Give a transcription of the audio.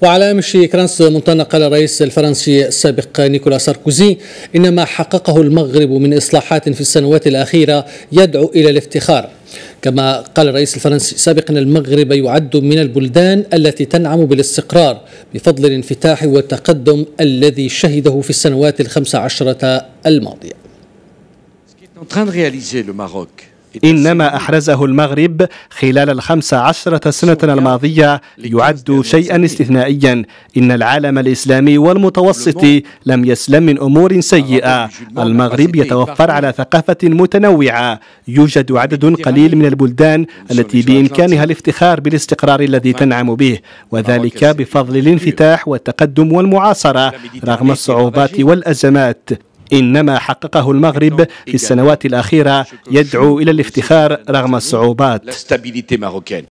وعلى مشي كرانس مونتانا قال الرئيس الفرنسي السابق نيكولا ساركوزي إن ما حققه المغرب من إصلاحات في السنوات الأخيرة يدعو إلى الافتخار كما قال الرئيس الفرنسي سابقا المغرب يعد من البلدان التي تنعم بالاستقرار بفضل الانفتاح والتقدم الذي شهده في السنوات الخمس عشرة الماضية إنما أحرزه المغرب خلال الخمس عشرة سنة الماضية يعد شيئا استثنائيا إن العالم الإسلامي والمتوسط لم يسلم من أمور سيئة المغرب يتوفر على ثقافة متنوعة يوجد عدد قليل من البلدان التي بإمكانها الافتخار بالاستقرار الذي تنعم به وذلك بفضل الانفتاح والتقدم والمعاصرة رغم الصعوبات والأزمات إنما حققه المغرب في السنوات الأخيرة يدعو إلى الافتخار رغم الصعوبات